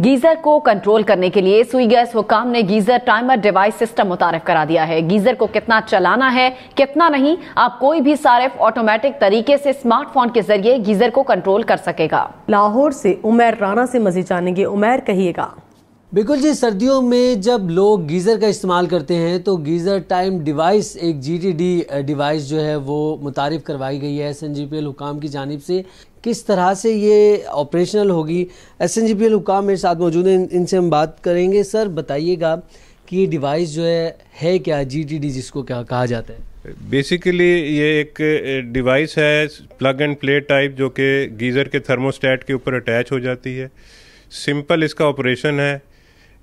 geyser को control करने के लिए सुई गैस हुकाम ने गीजर टाइमर डिवाइस सिस्टम मुतारफ करा दिया है गीजर को कितना चलाना है कितना नहीं आप कोई भी सारिफ ऑटोमेटिक तरीके से स्मार्टफोन के जरिए गीजर को कंट्रोल कर सकेगा लाहौर से उमेर राणा से मजीद जानेंगे उमेर कहिएगा बिल्कुल जी सर्दियों में जब लोग गीज़र का इस्तेमाल करते हैं तो गीज़र टाइम डिवाइस एक जीटीडी डिवाइस जो है वो मुतारफ़ करवाई गई है S N G P L हुकाम की जानब से किस तरह से ये ऑपरेशनल होगी S N G P L हुकाम मेरे साथ मौजूद हैं इनसे हम बात करेंगे सर बताइएगा कि ये डिवाइस जो है है क्या जी टी डी जिसको क्या कहा जाता है बेसिकली ये एक डिवाइस है प्लग एंड प्ले टाइप जो कि गीज़र के थर्मोस्टैट के ऊपर अटैच हो जाती है सिंपल इसका ऑपरेशन है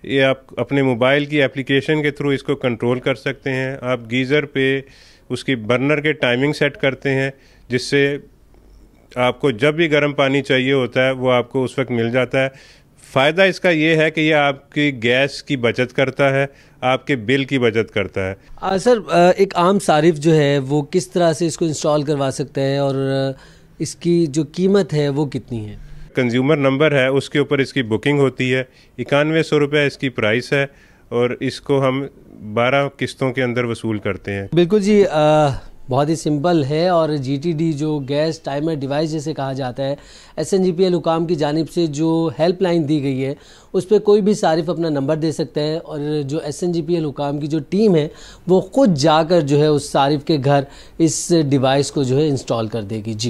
ये आप अपने मोबाइल की एप्लीकेशन के थ्रू इसको कंट्रोल कर सकते हैं आप गीज़र पे उसकी बर्नर के टाइमिंग सेट करते हैं जिससे आपको जब भी गर्म पानी चाहिए होता है वो आपको उस वक्त मिल जाता है फ़ायदा इसका ये है कि ये आपकी गैस की बचत करता है आपके बिल की बचत करता है आ, सर एक आम सारिफ जो है वो किस तरह से इसको इंस्टॉल करवा सकते हैं और इसकी जो कीमत है वो कितनी है कंज्यूमर नंबर है उसके ऊपर इसकी बुकिंग होती है इक्यानवे सौ रुपये इसकी प्राइस है और इसको हम बारह किस्तों के अंदर वसूल करते हैं बिल्कुल जी आ, बहुत ही सिंपल है और जीटीडी जो गैस टाइमर डिवाइस जैसे कहा जाता है S N G P L की जानब से जो हेल्पलाइन दी गई है उस पर कोई भी सारिफ अपना नंबर दे सकता है और जो S N G P L हुकाम की जो टीम है वो खुद जाकर जो है उस सारिफ के घर इस डिवाइस को जो है इंस्टॉल कर देगी जी